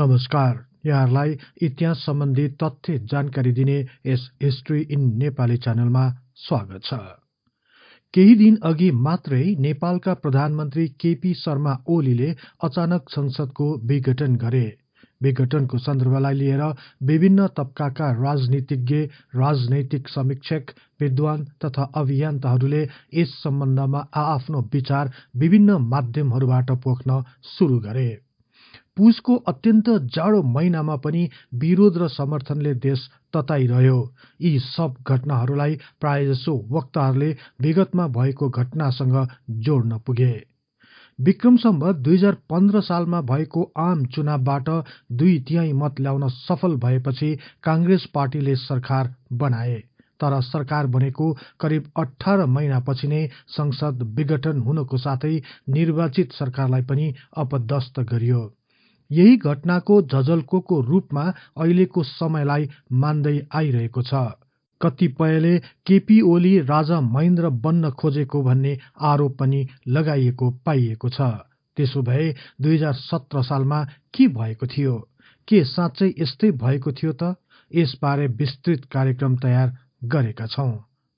नमस्कार यहाँहरूलाई इतिहास सम्बन्धी तथ्य जानकारी दिने यस हिस्ट्री इन नेपाली च्यानलमा स्वागत छ केही दिन अघि मात्रै नेपालका प्रधानमन्त्री केपी शर्मा ओलीले अचानक संसदको विघटन गरे विघटनको सन्दर्भलाई लिएर विभिन्न तबकाका राजनीतिज्ञ राजनैतिक समीक्षक विद्वान तथा अभियन्ताहरूले यस सम्बन्धमा आआफ्नो विचार विभिन्न माध्यमहरूबाट पोख्न सुरु गरे पुसको अत्यन्त जाडो महिनामा पनि विरोध र समर्थनले देश तताइरह्यो यी सब घटनाहरूलाई प्रायजसो वक्ताहरूले विगतमा भएको घटनासँग जोड्न पुगे विक्रम सम्भ दुई हजार पन्ध्र सालमा भएको आम चुनावबाट दुई तिहाई मत ल्याउन सफल भएपछि काङ्ग्रेस पार्टीले सरकार बनाए तर सरकार बनेको करिब अठार महिनापछि नै संसद विघटन हुनको साथै निर्वाचित सरकारलाई पनि अपदस्त गरियो यही घटनाको झजलको रूपमा अहिलेको समयलाई मान्दै आइरहेको छ कतिपयले केपी ओली राजा महेन्द्र बन्न खोजेको भन्ने आरोप पनि लगाइएको पाइएको छ त्यसो भए दुई हजार सत्र सालमा के भएको थियो के साँच्चै यस्तै भएको थियो त यसबारे विस्तृत कार्यक्रम तयार गरेका छौं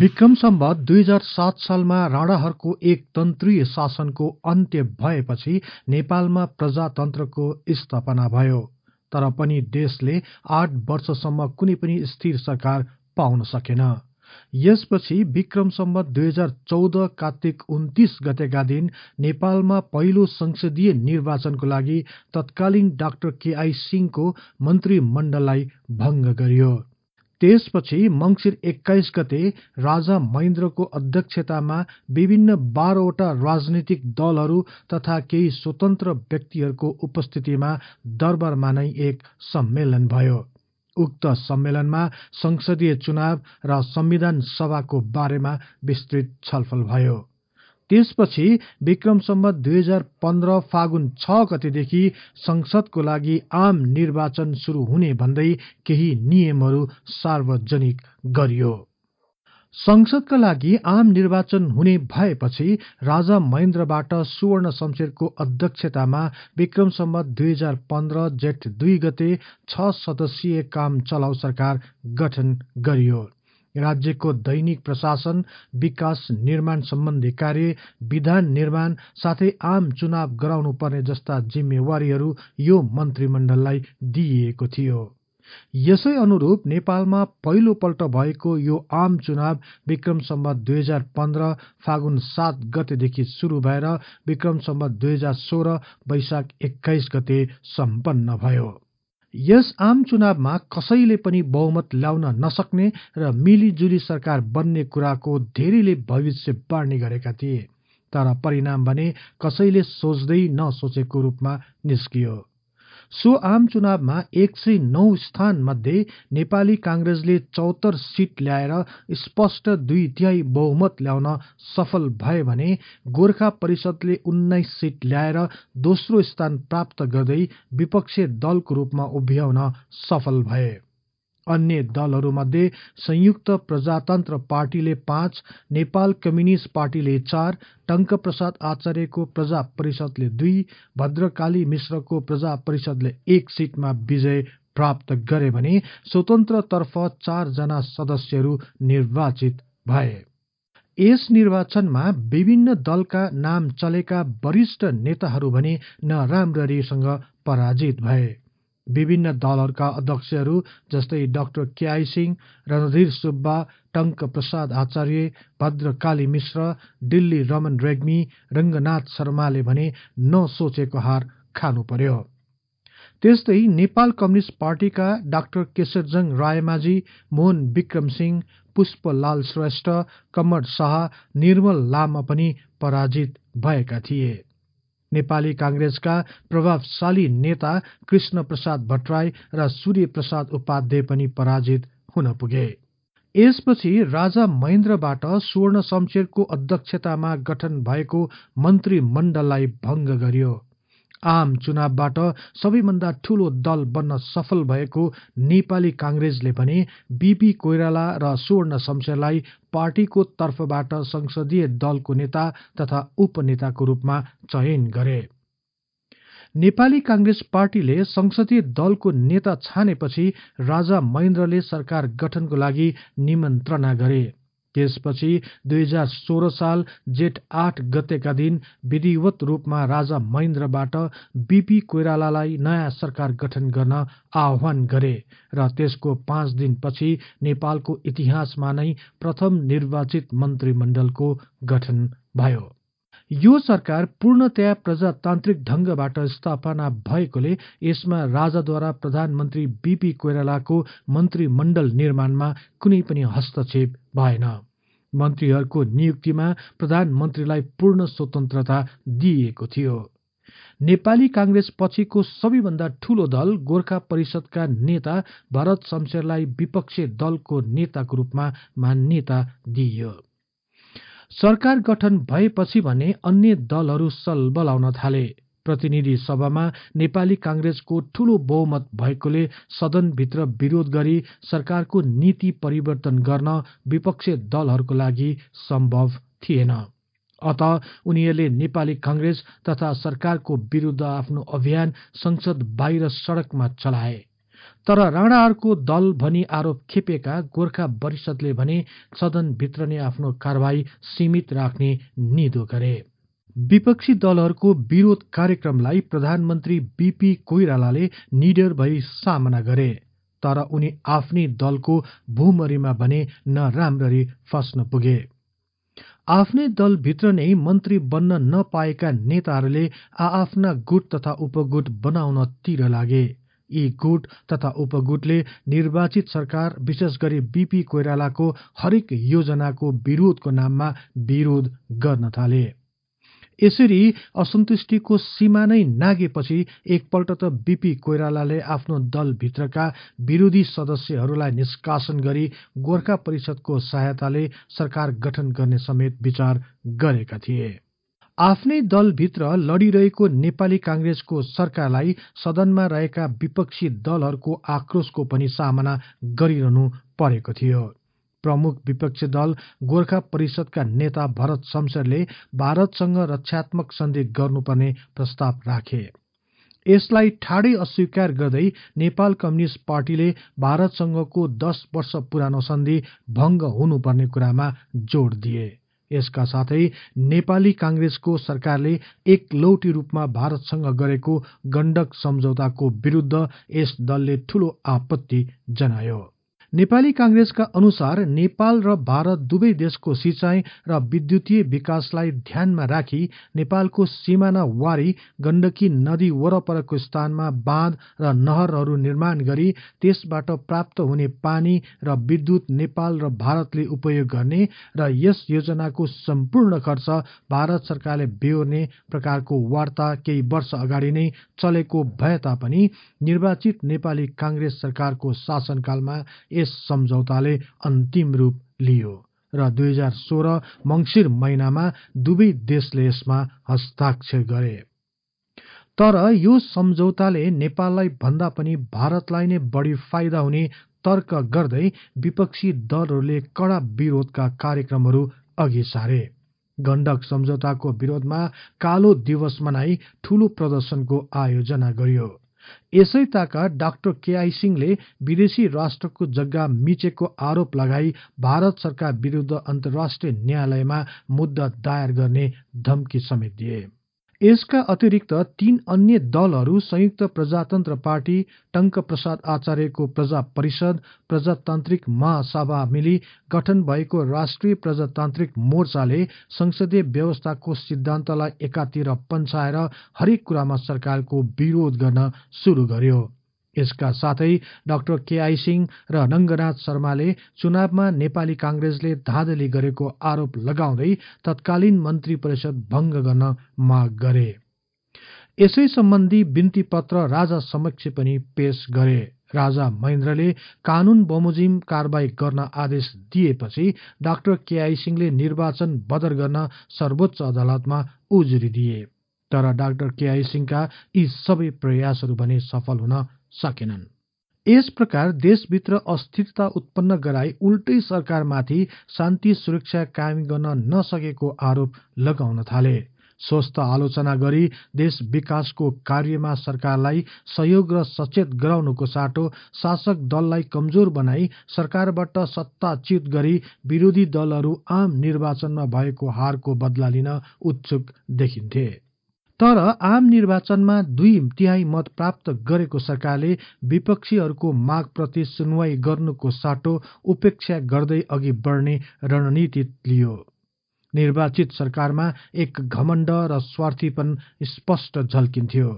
विक्रम सम्बत दुई हजार सात सालमा राणाहरूको एक तन्त्रीय शासनको अन्त्य भएपछि नेपालमा प्रजातन्त्रको स्थापना भयो तर पनि देशले आठ वर्षसम्म कुनै पनि स्थिर सरकार पाउन सकेन यसपछि विक्रम सम्बत दुई हजार चौध कार्तिक उन्तिस गतेका दिन नेपालमा पहिलो संसदीय निर्वाचनको लागि तत्कालीन डाक्टर केआई सिंहको मन्त्रीमण्डललाई भङ्ग गरियो त्यसपछि मङ्सिर एक्काइस गते राजा महेन्द्रको अध्यक्षतामा विभिन्न बाह्रवटा राजनीतिक दलहरू तथा केही स्वतन्त्र व्यक्तिहरूको उपस्थितिमा दरबारमा नै एक सम्मेलन भयो उक्त सम्मेलनमा संसदीय चुनाव र संविधान सभाको बारेमा विस्तृत छलफल भयो त्यसपछि विक्रम सम्बत दुई हजार पन्ध्र फागुन छ गतेदेखि संसदको लागि आम निर्वाचन सुरु हुने भन्दै केही नियमहरू सार्वजनिक गरियो संसदका लागि आम निर्वाचन हुने भएपछि राजा महेन्द्रबाट सुवर्ण शमशेरको अध्यक्षतामा विक्रम सम्बत दुई हजार पन्ध्र जेठ दुई गते छ सदस्यीय काम चलाउ सरकार गठन गरियो राज्यको दैनिक प्रशासन विकास निर्माण सम्बन्धी कार्य विधान निर्माण साथै आम चुनाव गराउनु पर्ने जस्ता जिम्मेवारीहरू यो मन्त्रीमण्डललाई दिइएको थियो यसै अनुरूप नेपालमा पहिलोपल्ट भएको यो आम चुनाव विक्रम सम्बत दुई हजार पन्ध्र फागुन सात गतेदेखि सुरु भएर विक्रम सम्बत दुई हजार सोह्र वैशाख एक्काइस गते सम्पन्न भयो यस आम चुनावमा कसैले पनि बहुमत ल्याउन नसक्ने र मिलिजुली सरकार बन्ने कुराको धेरैले भविष्य बाँड्ने गरेका थिए तर परिणाम भने कसैले सोच्दै नसोचेको रूपमा निस्कियो सो आम चुनावमा एक सय नौ स्थान मध्ये नेपाली काङ्ग्रेसले चौतर सिट ल्याएर स्पष्ट दुई तिहाई बहुमत ल्याउन सफल भए भने गोर्खा परिषदले उन्नाइस सिट ल्याएर दोस्रो स्थान प्राप्त गर्दै विपक्षी दलको रूपमा उभ्याउन सफल भए अन्य दलहरूमध्ये संयुक्त प्रजातन्त्र पार्टीले पाँच नेपाल कम्युनिष्ट पार्टीले चार टङ्कप्रसाद आचार्यको प्रजा परिषदले दुई भद्रकाली मिश्रको प्रजा परिषदले एक सिटमा विजय प्राप्त गरे भने स्वतन्त्रतर्फ चारजना सदस्यहरू निर्वाचित भए यस निर्वाचनमा विभिन्न दलका नाम चलेका वरिष्ठ नेताहरू भने नराम्ररीसँग पराजित भए विभिन्न दलहरूका अध्यक्षहरू जस्तै डाक्टर क्याई सिंह रणधीर सुब्बा टङ्क प्रसाद आचार्य भद्रकाली मिश्र दिल्ली रमन रेग्मी रङ्गनाथ शर्माले भने नसोचेको हार खानु पर्यो त्यस्तै नेपाल कम्युनिष्ट पार्टीका डाक्टर केशरजङ रायमाझी मोहन विक्रम सिंह पुष्पलाल श्रेष्ठ कमर शाह निर्मल लामा पनि पराजित भएका थिए नेपाली काङ्ग्रेसका प्रभावशाली नेता कृष्ण प्रसाद भट्टराई र सूर्यप्रसाद प्रसाद उपाध्याय पनि पराजित हुन पुगे यसपछि राजा महेन्द्रबाट स्वर्ण शमशेरको अध्यक्षतामा गठन भएको मन्त्रीमण्डललाई भङ्ग गरियो आम चुनावबाट सबैभन्दा ठूलो दल बन्न सफल भएको नेपाली काङ्ग्रेसले भने बीपी कोइराला र सुवर्ण शमशेरलाई पार्टीको तर्फबाट संसदीय दलको नेता तथा उपनेताको रूपमा चयन गरे नेपाली काङ्ग्रेस पार्टीले संसदीय दलको नेता छानेपछि राजा महेन्द्रले सरकार गठनको लागि निमन्त्रणा गरे त्यसपछि दुई हजार सोह्र साल जेठ आठ गतेका दिन विधिवत रूपमा राजा महेन्द्रबाट बिपी कोइरालालाई नयाँ सरकार गठन गर्न आह्वान गरे र त्यसको पाँच दिनपछि नेपालको इतिहासमा नै प्रथम निर्वाचित मन्त्रीमण्डलको गठन भयो यो सरकार पूर्णतया प्रजातान्त्रिक ढंगबाट स्थापना भएकोले यसमा राजाद्वारा प्रधानमन्त्री बीपी कोइरालाको मन्त्रीमण्डल निर्माणमा कुनै पनि हस्तक्षेप भएन मन्त्रीहरूको नियुक्तिमा प्रधानमन्त्रीलाई पूर्ण स्वतन्त्रता दिइएको थियो नेपाली काङ्ग्रेस पछिको सबैभन्दा ठूलो दल गोर्खा परिषदका नेता भरत शमशेरलाई विपक्षी दलको नेताको रूपमा मान्यता दिइयो सरकार गठन भएपछि भने अन्य दलहरू सल बलाउन थाले प्रतिनिधि सभामा नेपाली काङ्ग्रेसको ठूलो बहुमत भएकोले सदनभित्र विरोध गरी सरकारको नीति परिवर्तन गर्न विपक्षी दलहरूको लागि सम्भव थिएन अत उनीहरूले नेपाली काङ्ग्रेस तथा सरकारको विरुद्ध आफ्नो अभियान संसद बाहिर सड़कमा चलाए तर राणाहरूको दल भनी आरोप खेपेका गोर्खा परिषदले भने सदनभित्र नै आफ्नो कारवाही सीमित राख्ने निदो गरे विपक्षी दलहरूको विरोध कार्यक्रमलाई प्रधानमन्त्री बीपी कोइरालाले निडर भई सामना गरे तर उनी आफ्नै दलको भूमरीमा भने नराम्ररी फस्न पुगे आफ्नै दलभित्र नै मन्त्री बन्न नपाएका नेताहरूले आआफ्ना गुट तथा उपगुट बनाउन तिर लागे यी गुट तथा उपगुटले निर्वाचित सरकार विशेष गरी बीपी कोइरालाको हरेक योजनाको विरोधको नाममा विरोध गर्न थाले यसरी असन्तुष्टिको सीमा नै नागेपछि एकपल्ट त बीपी कोइरालाले आफ्नो दलभित्रका विरोधी सदस्यहरूलाई निष्कासन गरी गोर्खा परिषदको सहायताले सरकार गठन गर्ने समेत विचार गरेका थिए आफ्नै दलभित्र लड़िरहेको नेपाली कांग्रेसको सरकारलाई सदनमा रहेका विपक्षी दलहरूको आक्रोशको पनि सामना गरिरहनु परेको थियो प्रमुख विपक्षी दल गोर्खा परिषदका नेता भरत शमशेरले भारतसँग रक्षात्मक सन्धि गर्नुपर्ने प्रस्ताव राखे यसलाई ठाडै अस्वीकार गर्दै नेपाल कम्युनिस्ट पार्टीले भारतसँगको दस वर्ष पुरानो सन्धि भङ्ग हुनुपर्ने कुरामा जोड़ दिए यसका साथै नेपाली काङ्ग्रेसको सरकारले एकलौटी रूपमा भारतसँग गरेको गण्डक सम्झौताको विरूद्ध यस दलले ठूलो आपत्ति जनायो नेपाली काङ्ग्रेसका अनुसार नेपाल र भारत दुवै देशको सिँचाइ र विद्युतीय विकासलाई ध्यानमा राखी नेपालको सिमाना वारी गण्डकी नदी वरपरको स्थानमा बाँध र नहरहरू निर्माण गरी त्यसबाट प्राप्त हुने पानी र विद्युत नेपाल र भारतले उपयोग गर्ने र यस योजनाको सम्पूर्ण खर्च भारत सरकारले बेहोर्ने प्रकारको वार्ता केही वर्ष अगाडि नै चलेको भए तापनि निर्वाचित नेपाली काङ्ग्रेस सरकारको शासनकालमा यस सम्झौताले अन्तिम रूप लियो र दुई हजार सोह्र मङ्सिर महिनामा दुवै देशले यसमा हस्ताक्षर गरे तर यो सम्झौताले नेपाललाई भन्दा पनि भारतलाई नै बढी फाइदा हुने तर्क गर्दै विपक्षी दलहरूले कडा विरोधका कार्यक्रमहरू अघि सारे गण्डक सम्झौताको विरोधमा कालो दिवस मनाई ठूलो प्रदर्शनको आयोजना गरियो यसै ताका डाक्टर केआई सिंहले विदेशी राष्ट्रको जग्गा मिचेको आरोप लगाई भारत सरकार विरूद्ध अन्तर्राष्ट्रिय न्यायालयमा मुद्दा दायर गर्ने धम्की समेत दिए यसका अतिरिक्त तीन अन्य दलहरू संयुक्त प्रजातन्त्र पार्टी टंक प्रसाद आचार्यको प्रजा परिषद प्रजातान्त्रिक महासभा मिली गठन भएको राष्ट्रिय प्रजातान्त्रिक मोर्चाले संसदीय व्यवस्थाको सिद्धान्तलाई एकातिर पन्छाएर हरेक कुरामा सरकारको विरोध गर्न शुरू गर्यो यसका साथै डाक्टर केआई सिंह र नङ्गनाथ शर्माले चुनावमा नेपाली काङ्ग्रेसले धाँधली गरेको आरोप लगाउँदै तत्कालीन मन्त्री परिषद भङ्ग गर्न माग गरे यसै सम्बन्धी बिन्ती पत्र राजा समक्ष पनि पेश गरे राजा महेन्द्रले कानून बमोजिम कारवाही गर्न आदेश दिएपछि डाक्टर केआई सिंहले निर्वाचन बदर गर्न सर्वोच्च अदालतमा उजुरी दिए तर डाक्टर केआई सिंहका यी सबै प्रयासहरू भने सफल हुन सकेनन् यस प्रकार देशभित्र अस्थिरता उत्पन्न गराई उल्टै सरकारमाथि शान्ति सुरक्षा कायम गर्न नसकेको आरोप लगाउन थाले स्वस्थ आलोचना गरी देश विकासको कार्यमा सरकारलाई सहयोग र सचेत गराउनुको साटो शासक दललाई कमजोर बनाई सरकारबाट सत्ताच्युत गरी विरोधी दलहरू आम निर्वाचनमा भएको हारको बदला लिन उत्सुक देखिन्थे तर आम निर्वाचनमा दुई तिहाई मत प्राप्त गरेको सरकारले विपक्षीहरूको मागप्रति सुनवाई गर्नुको साटो उपेक्षा गर्दै अघि बढ्ने रणनीति लियो निर्वाचित सरकारमा एक घमण्ड र स्वार्थीपन स्पष्ट झल्किन्थ्यो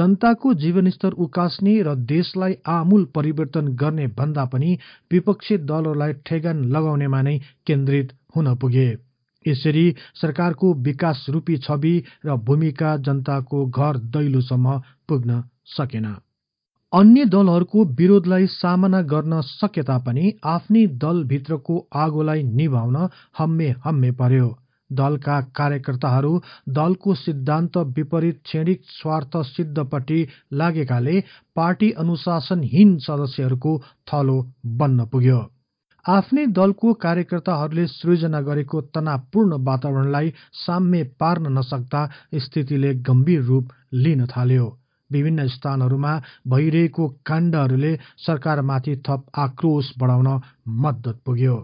जनताको जीवनस्तर उकास्ने र देशलाई आमूल परिवर्तन गर्ने भन्दा पनि विपक्षी दलहरूलाई ठेगान लगाउनेमा नै केन्द्रित हुन पुगे यसरी सरकारको विकास रूपी छवि र भूमिका जनताको घर दैलोसम्म पुग्न सकेन अन्य दलहरूको विरोधलाई सामना गर्न सके तापनि आफ्नै दलभित्रको आगोलाई निभाउन हम्मे हम्मे पर्यो दलका कार्यकर्ताहरू दलको सिद्धान्त विपरीत क्षणिक स्वार्थ सिद्धपट्टि लागेकाले पार्टी अनुशासनहीन सदस्यहरूको थलो बन्न पुग्यो आफ्नै दलको कार्यकर्ताहरूले सृजना गरेको तनावपूर्ण वातावरणलाई साम्य पार्न नसक्दा स्थितिले गम्भीर रूप लिन थाल्यो विभिन्न स्थानहरूमा भइरहेको काण्डहरूले सरकारमाथि थप आक्रोश बढाउन मद्दत पुग्यो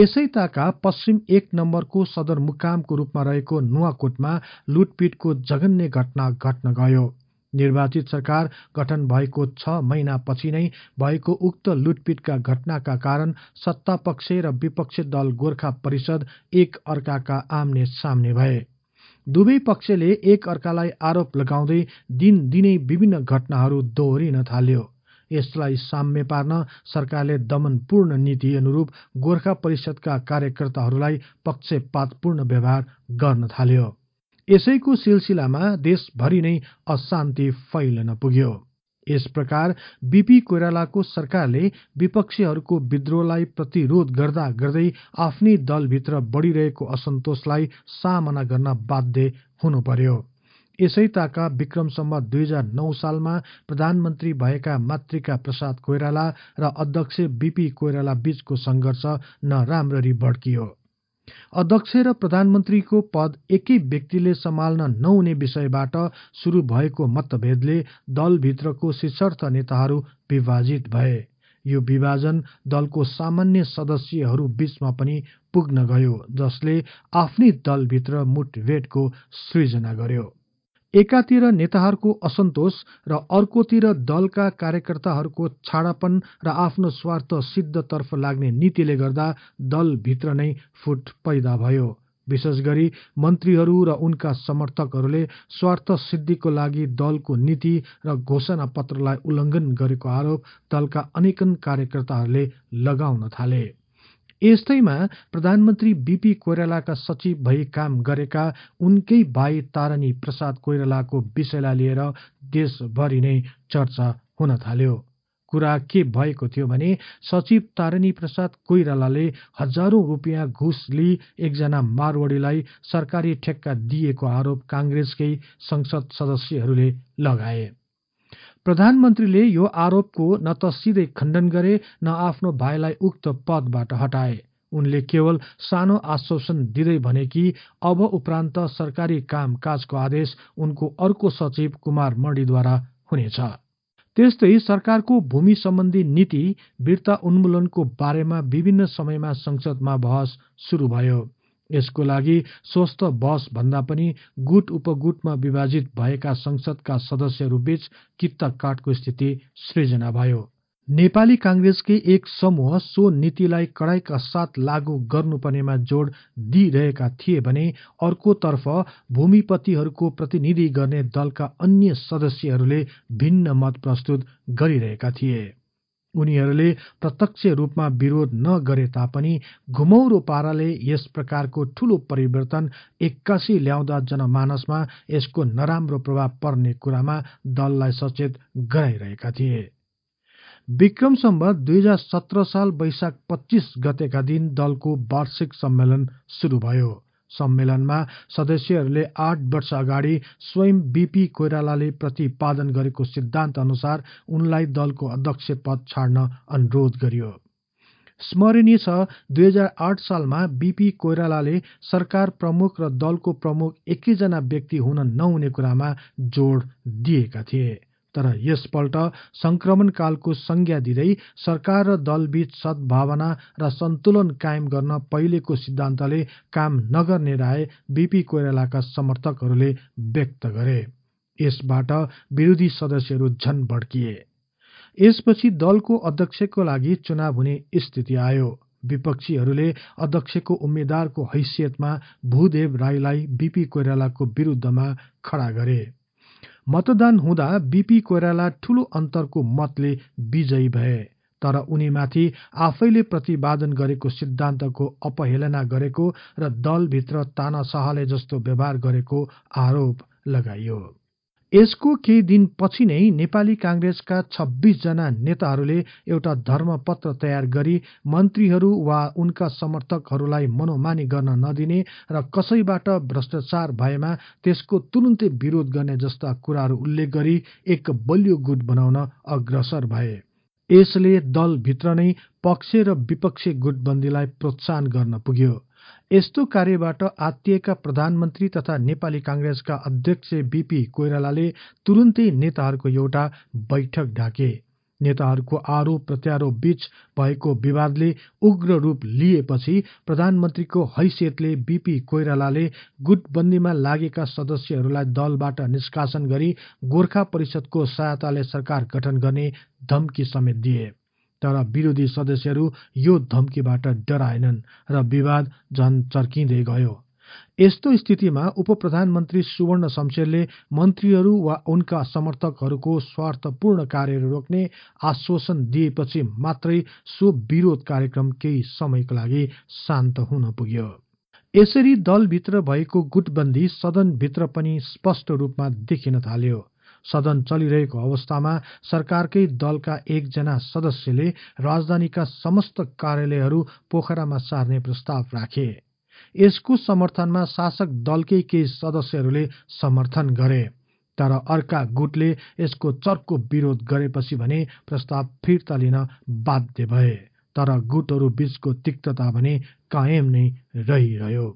यसैताका पश्चिम एक नम्बरको सदरमुकामको रूपमा रहेको नुवाकोटमा लुटपिटको जघन्य घटना घट्न गयो निर्वाचित सरकार गठन भएको छ महिनापछि नै भएको उक्त लुटपिटका घटनाका कारण सत्तापक्ष र विपक्षी दल गोर्खा परिषद एक अर्काका आम्ने सामने भए दुवै पक्षले एक अर्कालाई आरोप लगाउँदै दिन दिनै विभिन्न घटनाहरू दोहोरिन थाल्यो यसलाई साम्य पार्न सरकारले दमनपूर्ण नीति अनुरूप गोर्खा परिषदका कार्यकर्ताहरूलाई पक्षपातपूर्ण व्यवहार गर्न थाल्यो यसैको सिलसिलामा देशभरि नै अशान्ति फैलन पुग्यो यस प्रकार बीपी कोइरालाको सरकारले विपक्षीहरूको विद्रोहलाई प्रतिरोध गर्दा गर्दै आफ्नै दलभित्र बढिरहेको असन्तोषलाई सामना गर्न बाध्य हुनु पर्यो यसै ताका विक्रमसम्म दुई हजार नौ सालमा प्रधानमन्त्री भएका मातृका प्रसाद कोइराला र अध्यक्ष बीपी कोइराला बीचको सङ्घर्ष नराम्ररी बढ्कियो अध्यक्ष र प्रधानमन्त्रीको पद एकै व्यक्तिले सम्हाल्न नहुने विषयबाट सुरु भएको मतभेदले दलभित्रको शीर्षर्थ नेताहरू विभाजित भए यो विभाजन दलको सामान्य सदस्यहरू बीचमा पनि पुग्न गयो जसले आफ्नै दलभित्र मुठभेटको सृजना गर्यो एकातिर नेताहरूको असन्तोष र अर्कोतिर दलका कार्यकर्ताहरूको छाडापन र आफ्नो स्वार्थ सिद्धतर्फ लाग्ने नीतिले गर्दा दलभित्र नै फुट पैदा भयो विशेष गरी मन्त्रीहरू र उनका समर्थकहरूले स्वार्थ सिद्धिको लागि दलको नीति र घोषणा पत्रलाई उल्लङ्घन गरेको आरोप दलका अनेकन कार्यकर्ताहरूले लगाउन थाले यस्तैमा प्रधानमन्त्री बीपी कोइरालाका सचिव भई काम गरेका उनकै भाइ तारणी प्रसाद कोइरालाको विषयलाई लिएर देशभरि नै चर्चा हुन थाल्यो कुरा के भएको थियो भने सचिव तारणी प्रसाद कोइरालाले हजारौं रुपियाँ घुस लिई एकजना मारवाडीलाई सरकारी ठेक्का दिएको आरोप काङ्ग्रेसकै संसद सदस्यहरूले लगाए प्रधानमन्त्रीले यो आरोपको न त सिधै खण्डन गरे न आफ्नो भाइलाई उक्त पदबाट हटाए उनले केवल सानो आश्वासन दिँदै भने कि अब उपरान्त सरकारी कामकाजको आदेश उनको अर्को सचिव कुमार मणिद्वारा हुनेछ त्यस्तै सरकारको भूमि सम्बन्धी नीति वीरता उन्मूलनको बारेमा विभिन्न समयमा संसदमा बहस सुरु भयो यसको लागि स्वस्थ बस भन्दा पनि गुट उपगुटमा विभाजित भएका संसदका सदस्यहरूबीच काठको स्थिति सृजना भयो नेपाली काङ्ग्रेसकै एक समूह सो नीतिलाई कडाईका साथ लागू गर्नुपर्नेमा जोड दिइरहेका थिए भने अर्कोतर्फ भूमिपतिहरूको प्रतिनिधि गर्ने दलका अन्य सदस्यहरूले भिन्न मत प्रस्तुत गरिरहेका थिए उनीहरूले प्रत्यक्ष रूपमा विरोध नगरे तापनि घुमौरो पाराले यस प्रकारको ठूलो परिवर्तन एक्कासी ल्याउँदा जनमानसमा यसको नराम्रो प्रभाव पर्ने कुरामा दललाई सचेत गराइरहेका थिए विक्रम सम्बत दुई हजार सत्र साल वैशाख पच्चिस गतेका दिन दलको वार्षिक सम्मेलन सुरु भयो सम्मेलनमा सदस्यहरूले आठ वर्ष अगाडि स्वयं बीपी कोइरालाले प्रतिपादन गरेको सिद्धान्त अनुसार उनलाई दलको अध्यक्ष पद छाड्न अनुरोध गरियो स्मरणीय छ दुई हजार आठ सालमा बीपी कोइरालाले सरकार प्रमुख र दलको प्रमुख एकैजना व्यक्ति हुन नहुने कुरामा जोड दिएका थिए तर यसपल्ट संक्रमणकालको संज्ञा दिँदै सरकार र दलबीच सद्भावना र सन्तुलन कायम गर्न पहिलेको सिद्धान्तले काम नगर्ने राय बीपी कोइरालाका समर्थकहरूले व्यक्त गरे यसबाट विरोधी सदस्यहरू झन भड्किए यसपछि दलको अध्यक्षको लागि चुनाव हुने स्थिति आयो विपक्षीहरूले अध्यक्षको उम्मेद्वारको हैसियतमा भूदेव राईलाई बीपी कोइरालाको विरुद्धमा खडा गरे मतदान हुँदा बीपी कोइराला ठूलो अन्तरको मतले विजयी भए तर उनीमाथि आफैले प्रतिपादन गरेको सिद्धान्तको अपहेलना गरेको र दलभित्र सहले जस्तो व्यवहार गरेको आरोप लगाइयो यसको केही दिनपछि नै नेपाली काङ्ग्रेसका छब्बिसजना नेताहरूले एउटा धर्मपत्र तयार गरी मन्त्रीहरू वा उनका समर्थकहरूलाई मनोमानी गर्न नदिने र कसैबाट भ्रष्टाचार भएमा त्यसको तुरुन्तै विरोध गर्ने जस्ता कुराहरू उल्लेख गरी एक बलियो गुट बनाउन अग्रसर भए यसले दलभित्र नै पक्ष र विपक्षी गुटबन्दीलाई प्रोत्साहन गर्न पुग्यो यस्तो कार्यबाट आत्तिएका प्रधानमन्त्री तथा नेपाली काङ्ग्रेसका अध्यक्ष बीपी कोइरालाले तुरुन्तै नेताहरूको एउटा बैठक ढाके नेताहरूको आरोप प्रत्यारोप बीच भएको विवादले उग्र रूप लिएपछि प्रधानमन्त्रीको हैसियतले बीपी कोइरालाले गुटबन्दीमा लागेका सदस्यहरूलाई दलबाट निष्कासन गरी गोर्खा परिषदको सहायताले सरकार गठन गर्ने धम्की समेत दिए तर विरोधी सदस्यहरू यो धम्कीबाट डराएनन् र विवाद झन चर्किँदै गयो यस्तो स्थितिमा उप प्रधानमन्त्री सुवर्ण शमशेरले मन्त्रीहरू वा उनका समर्थकहरूको स्वार्थपूर्ण कार्यहरू रोक्ने आश्वासन दिएपछि मात्रै सो विरोध कार्यक्रम केही समयको लागि शान्त हुन पुग्यो यसरी दलभित्र भएको गुटबन्दी सदनभित्र पनि स्पष्ट रूपमा देखिन थाल्यो सदन चलिरहेको अवस्थामा सरकारकै दलका एकजना सदस्यले राजधानीका समस्त कार्यालयहरू पोखरामा सार्ने प्रस्ताव राखे यसको समर्थनमा शासक दलकै केही सदस्यहरूले समर्थन गरे तर अर्का गुटले यसको चर्को विरोध गरेपछि भने प्रस्ताव फिर्ता लिन बाध्य भए तर गुटहरू बीचको तिक्तता भने कायम नै रहिरह्यो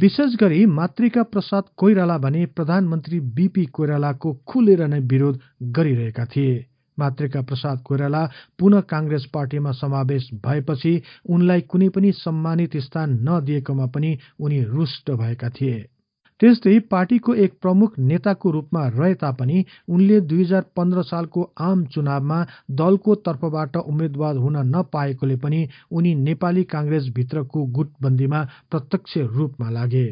विशेष गरी मातृका प्रसाद कोइराला भने प्रधानमन्त्री बीपी कोइरालाको खुलेर नै विरोध गरिरहेका थिए मातृका प्रसाद कोइराला पुनः काङ्ग्रेस पार्टीमा समावेश भएपछि उनलाई कुनै पनि सम्मानित स्थान नदिएकोमा पनि उनी रुष्ट भएका थिए त्यस्तै पार्टीको एक प्रमुख नेताको रूपमा रहे तापनि उनले दुई हजार पन्ध्र सालको आम चुनावमा दलको तर्फबाट उम्मेद्वार हुन नपाएकोले पनि उनी नेपाली काङ्ग्रेसभित्रको गुटबन्दीमा प्रत्यक्ष रूपमा लागे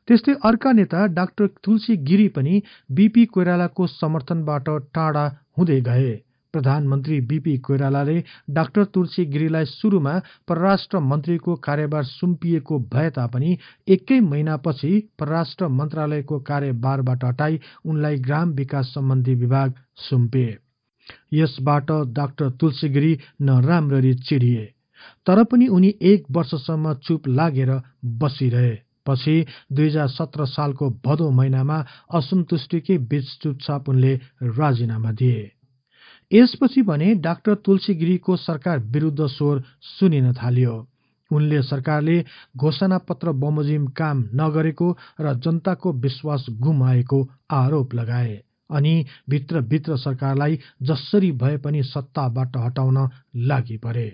त्यस्तै अर्का नेता डाक्टर तुलसी गिरी पनि बीपी कोइरालाको समर्थनबाट टाढा हुँदै गए प्रधानमन्त्री बीपी कोइरालाले डाक्टर तुलसी गिरीलाई सुरुमा परराष्ट्र मन्त्रीको कार्यभार सुम्पिएको भए तापनि एकै महिनापछि परराष्ट्र मन्त्रालयको कार्यभारबाट हटाई उनलाई ग्राम विकास सम्बन्धी विभाग सुम्पिए यसबाट डाक्टर तुलसी तुलसीगिरी नराम्ररी चिडिए तर पनि उनी एक वर्षसम्म चुप लागेर बसिरहे पछि दुई हजार सत्र सालको भदौ महिनामा असन्तुष्टिकै बीच चुपचाप उनले राजीनामा दिए यसपछि भने डाक्टर गिरीको सरकार विरुद्ध स्वर सुनिन थाल्यो उनले सरकारले घोषणापत्र बमोजिम काम नगरेको र जनताको विश्वास गुमाएको आरोप लगाए अनि भित्रभित्र सरकारलाई जसरी भए पनि सत्ताबाट हटाउन लागि परे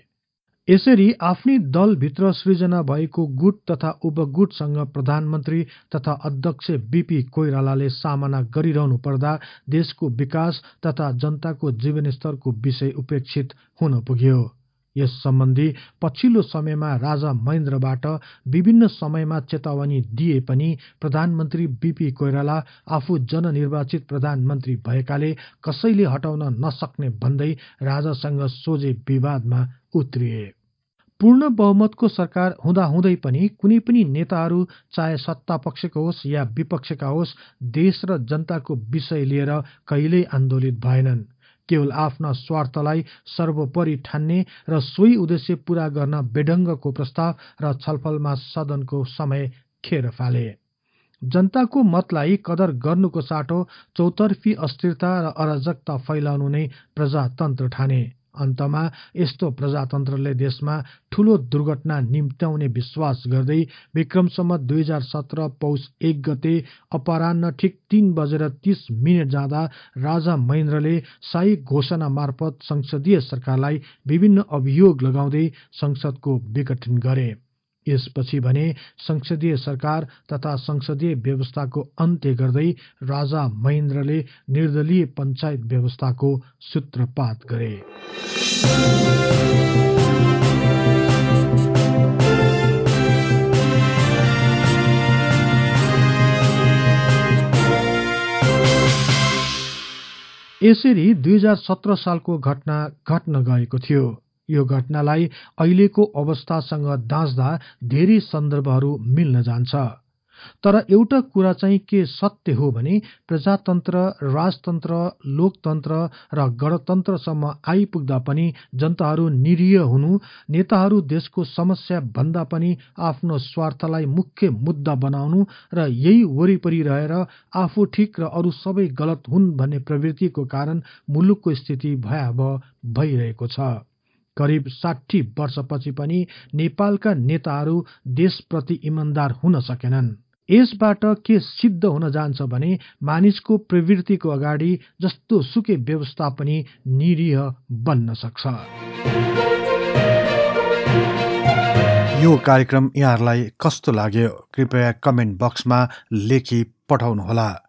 यसरी आफ्नै दलभित्र सृजना भएको गुट तथा उपगुटसँग प्रधानमन्त्री तथा अध्यक्ष बीपी कोइरालाले सामना गरिरहनु पर्दा देशको विकास तथा जनताको जीवनस्तरको विषय उपेक्षित हुन पुग्यो यस सम्बन्धी पछिल्लो समयमा राजा महेन्द्रबाट विभिन्न समयमा चेतावनी दिए पनि प्रधानमन्त्री बीपी कोइराला आफू जननिर्वाचित प्रधानमन्त्री भएकाले कसैले हटाउन नसक्ने भन्दै राजासँग सोझे विवादमा उत्रिए पूर्ण बहुमतको सरकार हुँदाहुँदै पनि कुनै पनि नेताहरू चाहे सत्ता पक्षका होस् या विपक्षका होस् देश र जनताको विषय लिएर कहिल्यै आन्दोलित भएनन् केवल आफ्ना स्वार्थलाई सर्वोपरि ठान्ने र सोही उद्देश्य पूरा गर्न बेढङ्गको प्रस्ताव र छलफलमा सदनको समय खेर फाले जनताको मतलाई कदर गर्नुको साटो चौतर्फी अस्थिरता र अराजकता फैलाउनु नै प्रजातन्त्र ठाने अन्तमा यस्तो प्रजातन्त्रले देशमा ठूलो दुर्घटना निम्त्याउने विश्वास गर्दै विक्रमसम्म दुई हजार सत्र पौष एक गते अपरान्न ठिक तीन बजेर तीस मिनट जाँदा राजा महेन्द्रले शाही घोषणा मार्फत संसदीय सरकारलाई विभिन्न अभियोग लगाउँदै संसदको विघटन गरे यसपछि भने संसदीय सरकार तथा संसदीय व्यवस्थाको अन्त्य गर्दै राजा महेन्द्रले निर्दलीय पञ्चायत व्यवस्थाको सूत्रपात गरे यसरी दुई हजार सत्र सालको घटना घट्न गएको थियो यो घटनालाई अहिलेको अवस्थासँग दाँच्दा धेरै सन्दर्भहरू मिल्न जान्छ तर एउटा कुरा चाहिँ के सत्य हो भने प्रजातन्त्र राजतन्त्र लोकतन्त्र र गणतन्त्रसम्म आइपुग्दा पनि जनताहरू निरीह हुनु नेताहरू देशको समस्या भन्दा पनि आफ्नो स्वार्थलाई मुख्य मुद्दा बनाउनु र यही वरिपरि रहेर आफू ठिक र अरू सबै गलत हुन् भन्ने प्रवृत्तिको कारण मुलुकको स्थिति भयावह भइरहेको छ करिब साठी वर्षपछि पनि नेपालका नेताहरू देशप्रति इमान्दार हुन सकेनन् यसबाट के सिद्ध हुन जान्छ भने मानिसको प्रवृत्तिको अगाडि जस्तो सुके व्यवस्था पनि निरीह बन्न सक्छ यो कार्यक्रम यहाँहरूलाई कस्तो लाग्यो कृपया कमेन्ट बक्समा लेखी पठाउनुहोला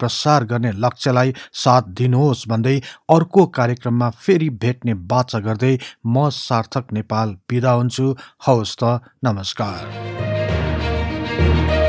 प्रसार गर्ने लक्ष्यलाई साथ दिनुहोस् भन्दै अर्को कार्यक्रममा फेरि भेट्ने बाचा गर्दै म सार्थक नेपाल बिदा हुन्छु हवस् त नमस्कार